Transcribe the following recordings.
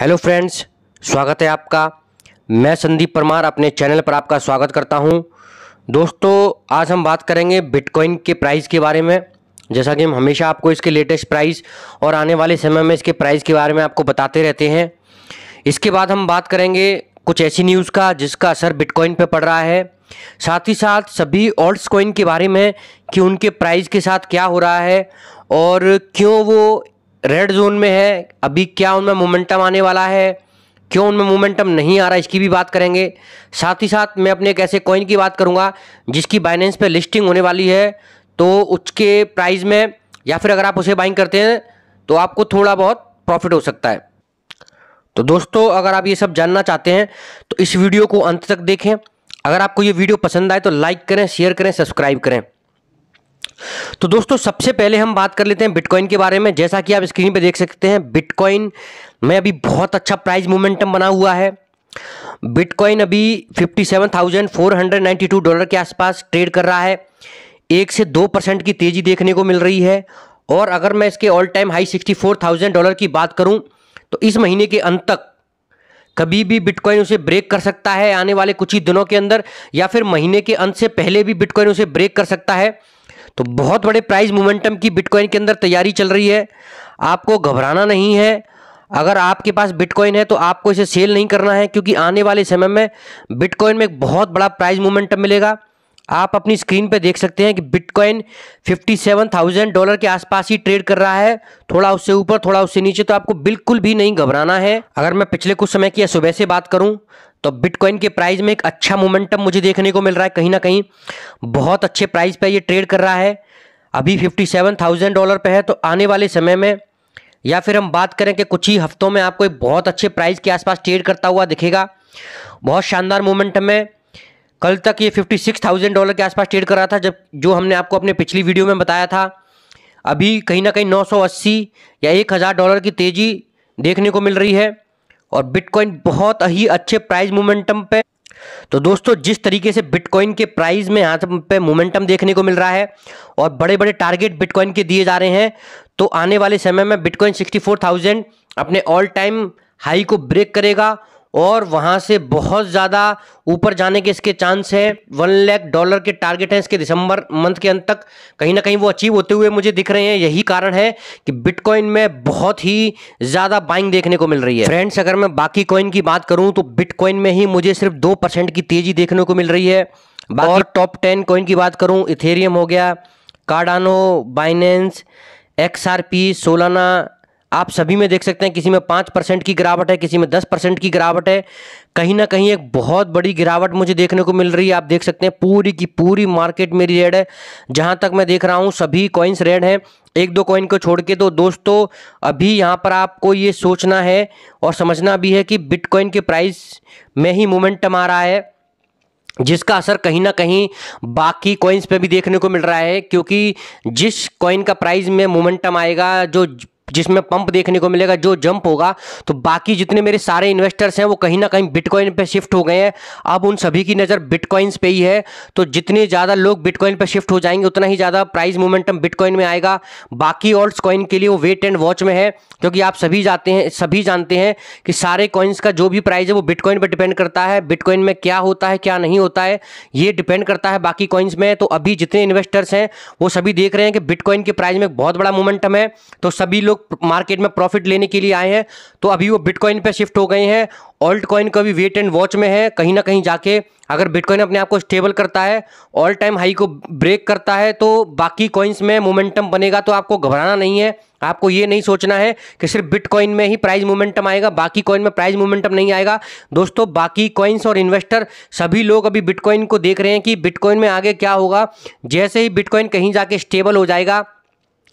hello friends स्वागत है आपका मैं संदीप परमार अपने चैनल पर आपका स्वागत करता हूं दोस्तों आज हम बात करेंगे बिटकॉइन के प्राइस के बारे में जैसा कि हम हमेशा आपको इसके लेटेस्ट प्राइस और आने वाले समय में इसके प्राइस के बारे में आपको बताते रहते हैं इसके बाद हम बात करेंगे कुछ ऐसी न्यूज़ का जिसका असर बिटकॉइन पर पड़ रहा है साथ ही साथ सभी ऑल्ट्स कॉइन के बारे में कि उनके प्राइस के साथ क्या हो रहा है और क्यों वो रेड जोन में है अभी क्या उनमें मोमेंटम आने वाला है क्यों उनमें मोमेंटम नहीं आ रहा इसकी भी बात करेंगे साथ ही साथ मैं अपने एक ऐसे कॉइन की बात करूंगा जिसकी बाइनेंस पे लिस्टिंग होने वाली है तो उसके प्राइस में या फिर अगर आप उसे बाइंग करते हैं तो आपको थोड़ा बहुत प्रॉफिट हो सकता है तो दोस्तों अगर आप ये सब जानना चाहते हैं तो इस वीडियो को अंत तक देखें अगर आपको ये वीडियो पसंद आए तो लाइक करें शेयर करें सब्सक्राइब करें तो दोस्तों सबसे पहले हम बात कर लेते हैं बिटकॉइन के बारे में जैसा कि आप स्क्रीन पर देख सकते हैं बिटकॉइन में अभी बहुत अच्छा प्राइस मोमेंटम बना हुआ है बिटकॉइन अभी 57,492 डॉलर के आसपास ट्रेड कर रहा है एक से दो परसेंट की तेज़ी देखने को मिल रही है और अगर मैं इसके ऑल टाइम हाई 64,000 डॉलर की बात करूं तो इस महीने के अंत तक कभी भी बिटकॉइन उसे ब्रेक कर सकता है आने वाले कुछ ही दिनों के अंदर या फिर महीने के अंत से पहले भी बिटकॉइन उसे ब्रेक कर सकता है तो बहुत बड़े प्राइस मोमेंटम की बिटकॉइन के अंदर तैयारी चल रही है आपको घबराना नहीं है अगर आपके पास बिटकॉइन है तो आपको इसे सेल नहीं करना है क्योंकि आने वाले समय में बिटकॉइन में एक बहुत बड़ा प्राइस मोमेंटम मिलेगा आप अपनी स्क्रीन पर देख सकते हैं कि बिटकॉइन 57,000 डॉलर के आसपास ही ट्रेड कर रहा है थोड़ा उससे ऊपर थोड़ा उससे नीचे तो आपको बिल्कुल भी नहीं घबराना है अगर मैं पिछले कुछ समय की या सुबह से बात करूं तो बिटकॉइन के प्राइस में एक अच्छा मोमेंटम मुझे देखने को मिल रहा है कहीं ना कहीं बहुत अच्छे प्राइस पे ये ट्रेड कर रहा है अभी फिफ्टी सेवन थाउजेंड डॉलर पे है तो आने वाले समय में या फिर हम बात करें कि कुछ ही हफ्तों में आपको एक बहुत अच्छे प्राइस के आसपास ट्रेड करता हुआ दिखेगा बहुत शानदार मोमेंटम है कल तक ये फिफ्टी सिक्स थाउजेंड डॉलर के आसपास ट्रेड कर रहा था जब जो हमने आपको अपने पिछली वीडियो में बताया था अभी कहीं ना कहीं नौ सौ अस्सी या एक हज़ार डॉलर की तेज़ी देखने को मिल रही है और बिटकॉइन बहुत ही अच्छे प्राइस मोमेंटम पे तो दोस्तों जिस तरीके से बिटकॉइन के प्राइस में यहाँ पे मोमेंटम देखने को मिल रहा है और बड़े बड़े टारगेट बिटकॉइन के दिए जा रहे हैं तो आने वाले समय में बिटकॉइन 64,000 अपने ऑल टाइम हाई को ब्रेक करेगा और वहाँ से बहुत ज़्यादा ऊपर जाने के इसके चांस है वन लैख डॉलर के टारगेट हैं इसके दिसंबर मंथ के अंत तक कहीं ना कहीं वो अचीव होते हुए मुझे दिख रहे हैं यही कारण है कि बिटकॉइन में बहुत ही ज़्यादा बाइंग देखने को मिल रही है फ्रेंड्स अगर मैं बाकी कॉइन की बात करूँ तो बिटकॉइन में ही मुझे सिर्फ दो परसेंट की तेज़ी देखने को मिल रही है और टॉप टेन कॉइन की बात करूँ इथेरियम हो गया Cardano Binance X R P Solana आप सभी में देख सकते हैं किसी में पाँच परसेंट की गिरावट है किसी में दस परसेंट की गिरावट है कहीं ना कहीं एक बहुत बड़ी गिरावट मुझे देखने को मिल रही है आप देख सकते हैं पूरी की पूरी मार्केट मेरी रेड है जहां तक मैं देख रहा हूं सभी कॉइन्स रेड हैं एक दो कॉइन को छोड़ के तो दोस्तों अभी यहाँ पर आपको ये सोचना है और समझना भी है कि बिटकॉइन के प्राइस में ही मोमेंटम आ रहा है जिसका असर कहीं ना कहीं बाकी कॉइन्स पे भी देखने को मिल रहा है क्योंकि जिस कॉइन का प्राइस में मोमेंटम आएगा जो जिसमें पंप देखने को मिलेगा जो जंप होगा तो बाकी जितने मेरे सारे इन्वेस्टर्स हैं वो कहीं ना कहीं बिटकॉइन पे शिफ्ट हो गए हैं अब उन सभी की नज़र बिटकॉइंस पे ही है तो जितने ज़्यादा लोग बिटकॉइन पे शिफ्ट हो जाएंगे उतना ही ज़्यादा प्राइस मोमेंटम बिटकॉइन में आएगा बाकी ऑल्ट कॉइन के लिए वो वेट एंड वॉच में है क्योंकि आप सभी जाते हैं सभी जानते हैं कि सारे कॉइन्स का जो भी प्राइस है वो बिटकॉइन पर डिपेंड करता है बिटकॉइन में क्या होता है क्या नहीं होता है ये डिपेंड करता है बाकी कॉइन्स में तो अभी जितने इन्वेस्टर्स हैं वो सभी देख रहे हैं कि बिटकॉइन के प्राइस में बहुत बड़ा मोमेंटम है तो सभी लोग लोग मार्केट में प्रॉफिट लेने के लिए आए हैं तो अभी वो बिटकॉइन पे शिफ्ट हो गए हैं ऑल्ट कॉइन का भी वेट एंड वॉच में है कहीं ना कहीं जाके अगर बिटकॉइन अपने आप को स्टेबल करता है ऑल टाइम हाई को ब्रेक करता है तो बाकी कॉइन्स में मोमेंटम बनेगा तो आपको घबराना नहीं है आपको ये नहीं सोचना है कि सिर्फ बिटकॉइन में ही प्राइस मोमेंटम आएगा बाकी कॉइन में प्राइस मोमेंटम नहीं आएगा दोस्तों बाकी कॉइन्स और इन्वेस्टर सभी लोग अभी बिटकॉइन को देख रहे हैं कि बिटकॉइन में आगे क्या होगा जैसे ही बिटकॉइन कहीं जाके स्टेबल हो जाएगा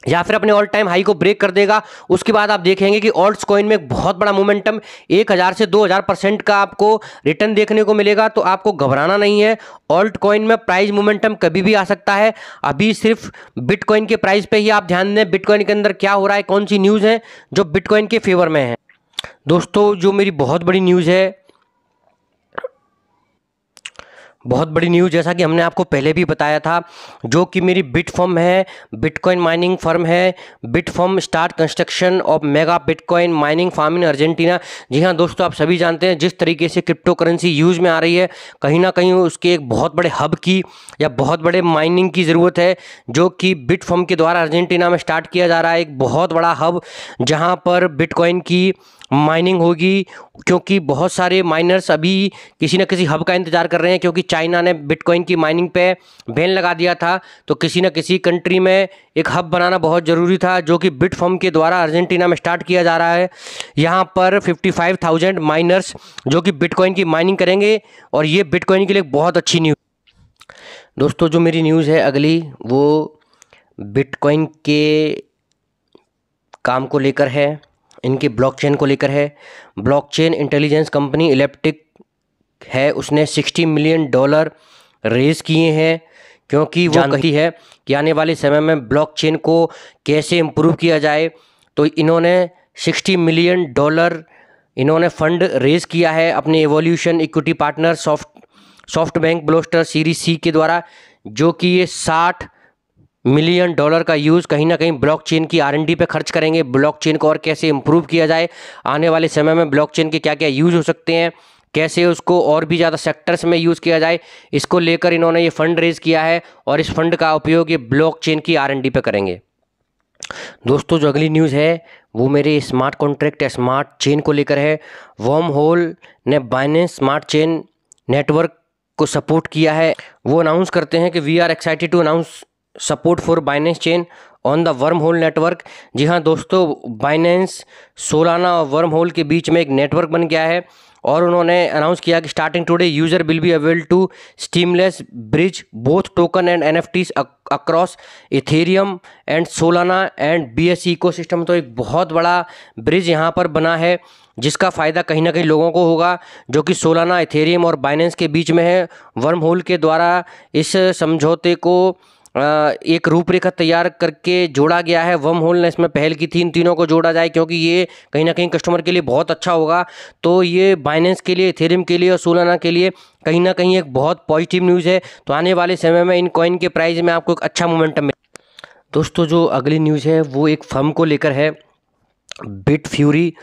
या फिर अपने ऑल टाइम हाई को ब्रेक कर देगा उसके बाद आप देखेंगे कि ऑल्ट कॉइन में बहुत बड़ा मोमेंटम 1000 से 2000 परसेंट का आपको रिटर्न देखने को मिलेगा तो आपको घबराना नहीं है ऑल्ट कॉइन में प्राइस मोमेंटम कभी भी आ सकता है अभी सिर्फ बिटकॉइन के प्राइस पे ही आप ध्यान दें बिटकॉइन के अंदर क्या हो रहा है कौन सी न्यूज़ है जो बिटकॉइन के फेवर में है दोस्तों जो मेरी बहुत बड़ी न्यूज़ है बहुत बड़ी न्यूज़ जैसा कि हमने आपको पहले भी बताया था जो कि मेरी बिट फर्म है बिटकॉइन माइनिंग फर्म है bit firm start construction of mega Bitcoin mining farm in Argentina जी हाँ दोस्तों आप सभी जानते हैं जिस तरीके से क्रिप्टो करेंसी यूज़ में आ रही है कहीं ना कहीं उसके एक बहुत बड़े हब की या बहुत बड़े माइनिंग की ज़रूरत है जो कि बिट फर्म के द्वारा अर्जेंटीना में स्टार्ट किया जा रहा है एक बहुत बड़ा हब जहाँ पर बिटकॉइन की माइनिंग होगी क्योंकि बहुत सारे माइनर्स अभी किसी न किसी हब का इंतज़ार कर रहे हैं क्योंकि चाइना ने बिटकॉइन की माइनिंग पे बैन लगा दिया था तो किसी न किसी कंट्री में एक हब बनाना बहुत ज़रूरी था जो कि बिट फॉर्म के द्वारा अर्जेंटीना में स्टार्ट किया जा रहा है यहाँ पर 55,000 माइनर्स जो कि बिटकॉइन की माइनिंग करेंगे और ये बिटकॉइन के लिए बहुत अच्छी न्यूज़ दोस्तों जो मेरी न्यूज़ है अगली वो बिटकॉइन के काम को लेकर है इनकी ब्लॉकचेन को लेकर है ब्लॉकचेन इंटेलिजेंस कंपनी इलेप्टिक है उसने सिक्सटी मिलियन डॉलर रेज किए हैं क्योंकि वो कही है कि आने वाले समय में ब्लॉकचेन को कैसे इम्प्रूव किया जाए तो इन्होंने सिक्सटी मिलियन डॉलर इन्होंने फंड रेज किया है अपने Evolution Equity Partner soft SoftBank ब्लोस्टर सीरीज सी के द्वारा जो कि ये साठ मिलियन डॉलर का यूज़ कहीं ना कहीं ब्लॉकचेन की आरएनडी पे खर्च करेंगे ब्लॉकचेन को और कैसे इम्प्रूव किया जाए आने वाले समय में ब्लॉकचेन के क्या क्या यूज़ हो सकते हैं कैसे उसको और भी ज़्यादा सेक्टर्स में यूज़ किया जाए इसको लेकर इन्होंने ये फंड रेज किया है और इस फंड का उपयोग ये ब्लॉक की आर पे करेंगे दोस्तों जो अगली न्यूज़ है वो मेरे स्मार्ट कॉन्ट्रैक्ट या स्मार्ट चेन को लेकर है वॉम होल ने बाइनेंस स्मार्ट चेन नेटवर्क को सपोर्ट किया है वो अनाउंस करते हैं कि we are excited to announce support for Binance chain on the Wormhole network जी हाँ दोस्तों बाइनेंस सोलाना और वर्म होल के बीच में एक नेटवर्क बन गया है और उन्होंने अनाउंस किया कि starting today user will be able to seamless bridge both token and an across Ethereum and Solana and B S system तो एक बहुत बड़ा ब्रिज यहाँ पर बना है जिसका फ़ायदा कहीं ना कहीं लोगों को होगा जो कि सोलाना इथेरियम और बाइनेंस के बीच में है वर्म होल के द्वारा इस समझौते को एक रूपरेखा तैयार करके जोड़ा गया है वम होल ने इसमें पहल की थी इन तीनों को जोड़ा जाए क्योंकि ये कहीं ना कहीं कस्टमर के लिए बहुत अच्छा होगा तो ये बाइनेंस के लिए थेरिम के लिए और सोलाना के लिए कहीं ना कहीं एक बहुत पॉजिटिव न्यूज़ है तो आने वाले समय में इन कॉइन के प्राइस में आपको एक अच्छा मोमेंटम मिले दोस्तों जो अगली न्यूज़ है वो एक फर्म को लेकर है बिट फ्यूरी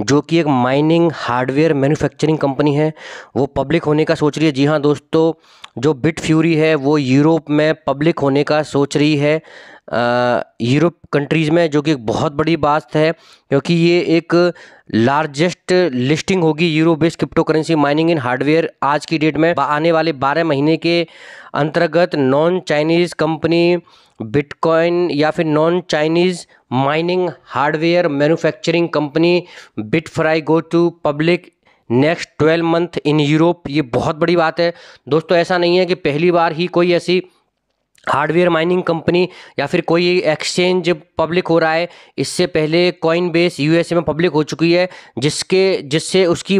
जो कि एक माइनिंग हार्डवेयर मैन्युफैक्चरिंग कंपनी है वो पब्लिक होने का सोच रही है जी हाँ दोस्तों जो बिट फ्यूरी है वो यूरोप में पब्लिक होने का सोच रही है यूरोप कंट्रीज़ में जो कि एक बहुत बड़ी बात है क्योंकि ये एक लार्जेस्ट लिस्टिंग होगी euro based cryptocurrency mining in hardware आज की डेट में आने वाले बारह महीने के अंतर्गत नॉन चाइनीज़ कंपनी बिटकॉइन या फिर non Chinese mining hardware manufacturing company Bitfury go to public next twelve month in Europe ये बहुत बड़ी बात है दोस्तों ऐसा नहीं है कि पहली बार ही कोई ऐसी हार्डवेयर माइनिंग कंपनी या फिर कोई एक्सचेंज पब्लिक हो रहा है इससे पहले कॉइन बेस यूएसए में पब्लिक हो चुकी है जिसके जिससे उसकी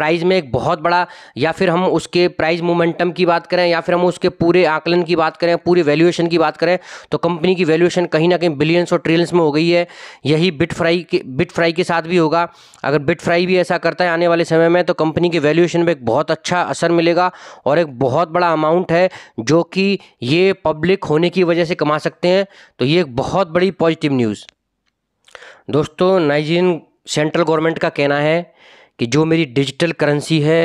प्राइस में एक बहुत बड़ा या फिर हम उसके प्राइस मोमेंटम की बात करें या फिर हम उसके पूरे आकलन की बात करें पूरे वैल्यूएशन की बात करें तो कंपनी की वैल्यूएशन कहीं ना कहीं बिलियंस और ट्रिलियंस में हो गई है यही बिट फ्राई के बिट फ्राई के साथ भी होगा अगर बिट फ्राई भी ऐसा करता है आने वाले समय में तो कंपनी के वैल्यूएशन पर एक बहुत अच्छा असर मिलेगा और एक बहुत बड़ा अमाउंट है जो कि ये पब्लिक होने की वजह से कमा सकते हैं तो ये एक बहुत बड़ी पॉजिटिव न्यूज़ दोस्तों नाइजीरियन सेंट्रल गवर्नमेंट का कहना है कि जो मेरी डिजिटल करेंसी है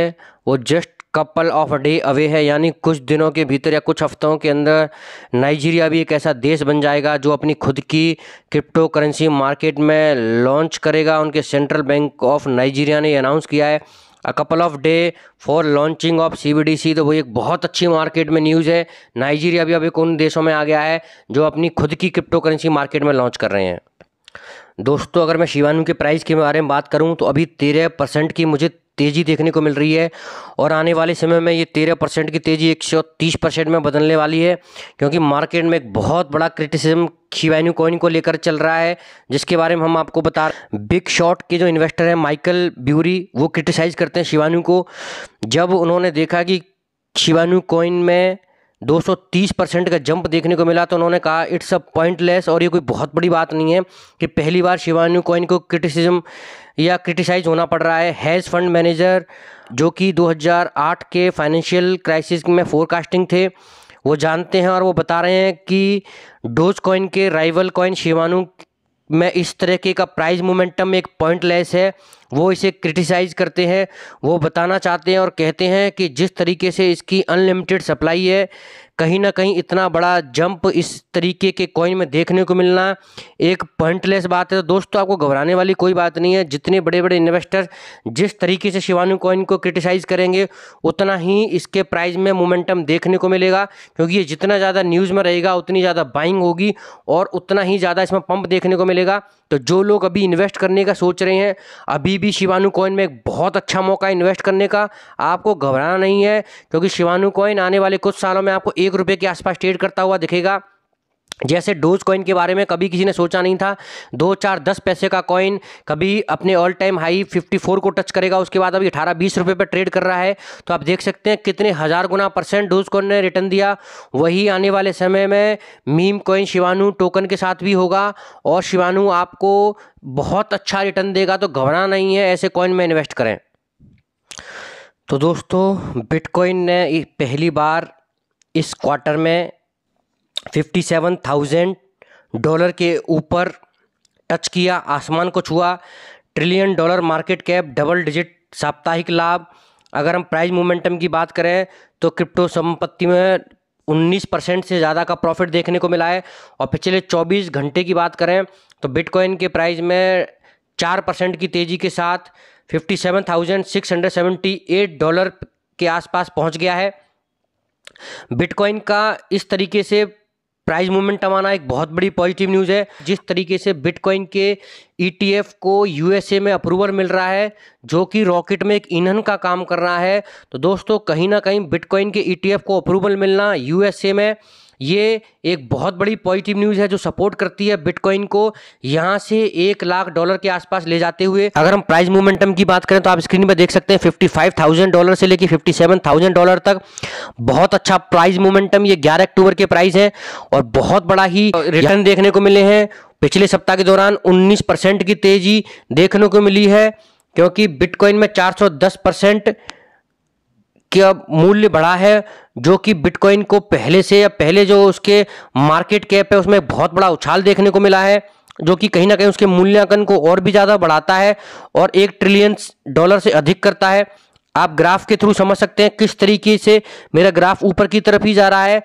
वो just couple of day away है यानी कुछ दिनों के भीतर या कुछ हफ्तों के अंदर नाइजीरिया भी एक ऐसा देश बन जाएगा जो अपनी खुद की क्रिप्टो करेंसी मार्केट में लॉन्च करेगा उनके सेंट्रल बैंक ऑफ नाइजीरिया ने अनाउंस किया है a couple of day for launching of C B D C तो वो एक बहुत अच्छी मार्केट में न्यूज़ है नाइजीरिया भी अभी उन देशों में आ गया है जो अपनी खुद की क्रिप्टो करेंसी मार्केट में लॉन्च कर रहे हैं दोस्तों अगर मैं शिवानू के प्राइस के बारे में बात करूं तो अभी तेरह परसेंट की मुझे तेज़ी देखने को मिल रही है और आने वाले समय में ये तेरह परसेंट की तेज़ी एक सौ तीस परसेंट में बदलने वाली है क्योंकि मार्केट में एक बहुत बड़ा क्रिटिसिज्म शिवान्यू कॉइन को लेकर चल रहा है जिसके बारे में हम आपको बता बिग शॉट के जो इन्वेस्टर हैं माइकल ब्यूरी वो क्रिटिसाइज़ करते हैं शिवानु को जब उन्होंने देखा कि शिवान्यू कॉइन में 230 परसेंट का जंप देखने को मिला तो उन्होंने कहा इट्स अ पॉइंटलेस और ये कोई बहुत बड़ी बात नहीं है कि पहली बार शिवानी कॉइन को क्रिटिसिज्म या क्रिटिसाइज होना पड़ रहा है हैज़ फंड मैनेजर जो कि 2008 के फाइनेंशियल क्राइसिस में फोरकास्टिंग थे वो जानते हैं और वो बता रहे हैं कि डोज कॉइन के राइवल कॉइन शिवानु में इस तरीके का प्राइस मोमेंटम एक पॉइंट लेस है वो इसे क्रिटिसाइज करते हैं वो बताना चाहते हैं और कहते हैं कि जिस तरीके से इसकी अनलिमिटेड सप्लाई है कहीं ना कहीं इतना बड़ा जंप इस तरीके के कॉइन में देखने को मिलना एक पॉइंटलेस बात है तो दोस्तों आपको घबराने वाली कोई बात नहीं है जितने बड़े बड़े इन्वेस्टर जिस तरीके से शिवानु कॉइन को क्रिटिसाइज़ करेंगे उतना ही इसके प्राइस में मोमेंटम देखने को मिलेगा क्योंकि ये जितना ज़्यादा न्यूज़ में रहेगा उतनी ज़्यादा बाइंग होगी और उतना ही ज़्यादा इसमें पंप देखने को मिलेगा तो जो लोग अभी इन्वेस्ट करने का सोच रहे हैं अभी भी शिवानु कॉइन में एक बहुत अच्छा मौका है इन्वेस्ट करने का आपको घबराना नहीं है क्योंकि शिवानु कॉइन आने वाले कुछ सालों में आपको एक रुपये के आसपास ट्रेड करता हुआ दिखेगा जैसे डोज कॉइन के बारे में कभी किसी ने सोचा नहीं था दो चार दस पैसे का कॉइन कभी अपने ऑल टाइम हाई 54 को टच करेगा उसके बाद अभी अठारह बीस रुपये पर ट्रेड कर रहा है तो आप देख सकते हैं कितने हज़ार गुना परसेंट डोज कॉइन ने रिटर्न दिया वही आने वाले समय में मीम कॉइन शिवानु टोकन के साथ भी होगा और शिवानु आपको बहुत अच्छा रिटर्न देगा तो घबरा नहीं है ऐसे कॉइन में इन्वेस्ट करें तो दोस्तों बिटकॉइन ने पहली बार इस क्वार्टर में फिफ्टी सेवन थाउजेंड डॉलर के ऊपर टच किया आसमान को छुआ trillion dollar market cap double digit साप्ताहिक लाभ अगर हम प्राइस मोमेंटम की बात करें तो क्रिप्टो संपत्ति में 19 परसेंट से ज़्यादा का प्रॉफिट देखने को मिला है और पिछले 24 घंटे की बात करें तो बिटकॉइन के प्राइस में चार परसेंट की तेज़ी के साथ 57,678 डॉलर के आसपास पहुंच गया है बिटकॉइन का इस तरीके से प्राइस मूवमेंट आना एक बहुत बड़ी पॉजिटिव न्यूज़ है जिस तरीके से बिटकॉइन के ईटीएफ e को यूएसए में अप्रूवल मिल रहा है जो कि रॉकेट में एक ईंधन का काम कर रहा है तो दोस्तों कहीं ना कहीं बिटकॉइन के ईटीएफ e को अप्रूवल मिलना यूएसए में ये एक बहुत बड़ी पॉजिटिव न्यूज़ है जो सपोर्ट करती है बिटकॉइन को यहाँ से एक लाख डॉलर के आसपास ले जाते हुए अगर हम प्राइस मोमेंटम की बात करें तो आप स्क्रीन पर देख सकते हैं फिफ्टी फाइव थाउजेंड डॉलर से लेकर फिफ्टी सेवन थाउजेंड डॉलर तक बहुत अच्छा प्राइस मोमेंटम ये ग्यारह अक्टूबर के प्राइस है और बहुत बड़ा ही रिटर्न देखने को मिले हैं पिछले सप्ताह के दौरान उन्नीस परसेंट की तेजी देखने को मिली है क्योंकि बिटकॉइन में चार परसेंट का मूल्य बढ़ा है जो कि बिटकॉइन को पहले से या पहले जो उसके मार्केट कैप है उसमें बहुत बड़ा उछाल देखने को मिला है जो कि कहीं ना कहीं उसके मूल्यांकन को और भी ज़्यादा बढ़ाता है और एक ट्रिलियन डॉलर से अधिक करता है आप ग्राफ के थ्रू समझ सकते हैं किस तरीके से मेरा ग्राफ ऊपर की तरफ ही जा रहा है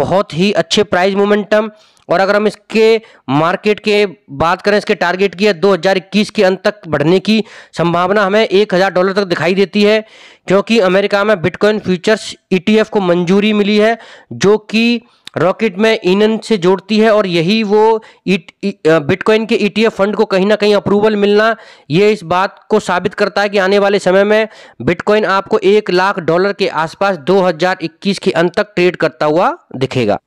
बहुत ही अच्छे प्राइस मोमेंटम और अगर हम इसके मार्केट के बात करें इसके टारगेट की है इक्कीस के अंत तक बढ़ने की संभावना हमें एक हज़ार डॉलर तक दिखाई देती है क्योंकि अमेरिका में बिटकॉइन फ्यूचर्स ईटीएफ e को मंजूरी मिली है जो कि रॉकेट में ईंधन से जोड़ती है और यही वो e e, बिटकॉइन के ईटीएफ फंड को कहीं ना कहीं अप्रूवल मिलना ये इस बात को साबित करता है कि आने वाले समय में बिटकॉइन आपको एक लाख डॉलर के आसपास 2021 के अंत तक ट्रेड करता हुआ दिखेगा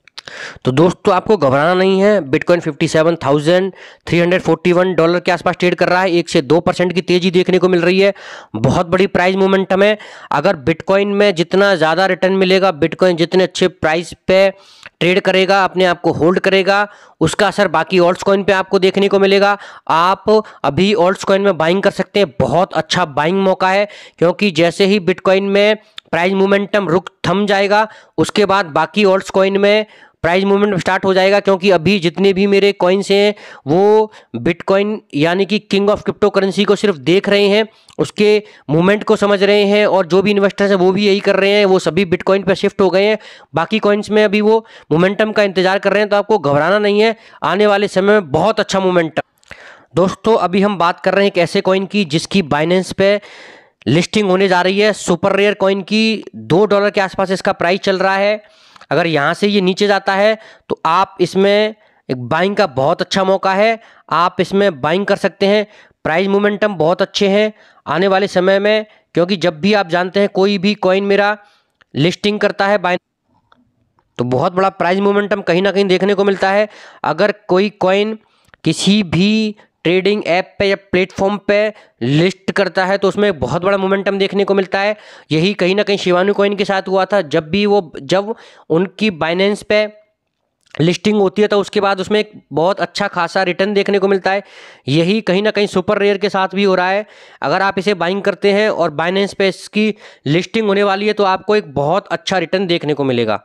तो दोस्तों आपको घबराना नहीं है बिटकॉइन 57,341 डॉलर के आसपास ट्रेड कर रहा है एक से दो परसेंट की तेजी देखने को मिल रही है बहुत बड़ी प्राइस मोमेंटम है अगर बिटकॉइन में जितना ज़्यादा रिटर्न मिलेगा बिटकॉइन जितने अच्छे प्राइस पे ट्रेड करेगा अपने आप को होल्ड करेगा उसका असर बाकी ऑल्ट कॉइन पे आपको देखने को मिलेगा आप अभी ऑल्ट कॉइन में बाइंग कर सकते हैं बहुत अच्छा बाइंग मौका है क्योंकि जैसे ही बिटकॉइन में प्राइस मोमेंटम रुक थम जाएगा उसके बाद बाकी ऑल्ट कॉइन में प्राइस मूवमेंट स्टार्ट हो जाएगा क्योंकि अभी जितने भी मेरे कॉइन्स हैं वो बिटकॉइन यानी कि किंग ऑफ क्रिप्टो करेंसी को सिर्फ देख रहे हैं उसके मूवमेंट को समझ रहे हैं और जो भी इन्वेस्टर्स हैं वो भी यही कर रहे हैं वो सभी बिटकॉइन पर शिफ्ट हो गए हैं बाकी कॉइन्स में अभी वो मोमेंटम का इंतजार कर रहे हैं तो आपको घबराना नहीं है आने वाले समय में बहुत अच्छा मोमेंटम दोस्तों अभी हम बात कर रहे हैं एक ऐसे कॉइन की जिसकी बाइनेंस पे लिस्टिंग होने जा रही है सुपर रेयर कॉइन की दो डॉलर के आसपास इसका प्राइस चल रहा है अगर यहाँ से ये नीचे जाता है तो आप इसमें एक बाइंग का बहुत अच्छा मौका है आप इसमें बाइंग कर सकते हैं प्राइस मोमेंटम बहुत अच्छे हैं आने वाले समय में क्योंकि जब भी आप जानते हैं कोई भी कॉइन मेरा लिस्टिंग करता है बाइन तो बहुत बड़ा प्राइस मोमेंटम कहीं ना कहीं देखने को मिलता है अगर कोई कॉइन किसी भी ट्रेडिंग ऐप पे या प्लेटफॉर्म पे लिस्ट करता है तो उसमें बहुत बड़ा मोमेंटम देखने को मिलता है यही कहीं ना कहीं शिवानी कोइन के साथ हुआ था जब भी वो जब उनकी बाइनेंस पे लिस्टिंग होती है तो उसके बाद उसमें एक बहुत अच्छा खासा रिटर्न देखने को मिलता है यही कहीं ना कहीं सुपर रेयर के साथ भी हो रहा है अगर आप इसे बाइंग करते हैं और बाइनेंस पे इसकी लिस्टिंग होने वाली है तो आपको एक बहुत अच्छा रिटर्न देखने को मिलेगा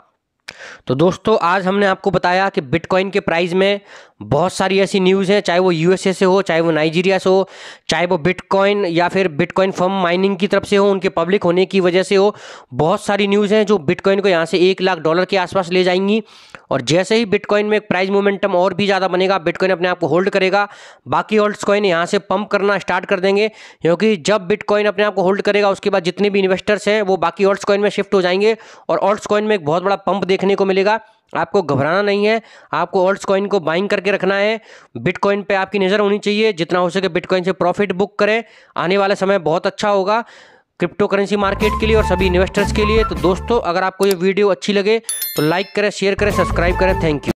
तो दोस्तों आज हमने आपको बताया कि बिटकॉइन के प्राइस में बहुत सारी ऐसी न्यूज़ है चाहे वो यूएसए से हो चाहे वो नाइजीरिया से हो चाहे वो बिटकॉइन या फिर बिटकॉइन फर्म माइनिंग की तरफ से हो उनके पब्लिक होने की वजह से हो बहुत सारी न्यूज़ हैं जो बिटकॉइन को यहाँ से एक लाख डॉलर के आसपास ले जाएंगी और जैसे ही बिटकॉइन में प्राइस मोमेंटम और भी ज़्यादा बनेगा बिटकॉइन अपने आप को होल्ड करेगा बाकी होल्ड कॉइन यहाँ से पंप करना स्टार्ट कर देंगे क्योंकि जब बिटकॉइन अपने आप को होल्ड करेगा उसके बाद जितने भी इन्वेस्टर्स हैं वो बाकी होल्ड कॉइन में शिफ्ट हो जाएंगे और होल्ड कॉइन में एक बहुत बड़ा पंप देखने को मिलेगा आपको घबराना नहीं है आपको ऑल्ट कॉइन को बाइंग करके रखना है बिटकॉइन पे आपकी नज़र होनी चाहिए जितना हो सके बिटकॉइन से प्रॉफिट बुक करें आने वाला समय बहुत अच्छा होगा क्रिप्टो करेंसी मार्केट के लिए और सभी इन्वेस्टर्स के लिए तो दोस्तों अगर आपको ये वीडियो अच्छी लगे तो लाइक करें शेयर करें सब्सक्राइब करें थैंक यू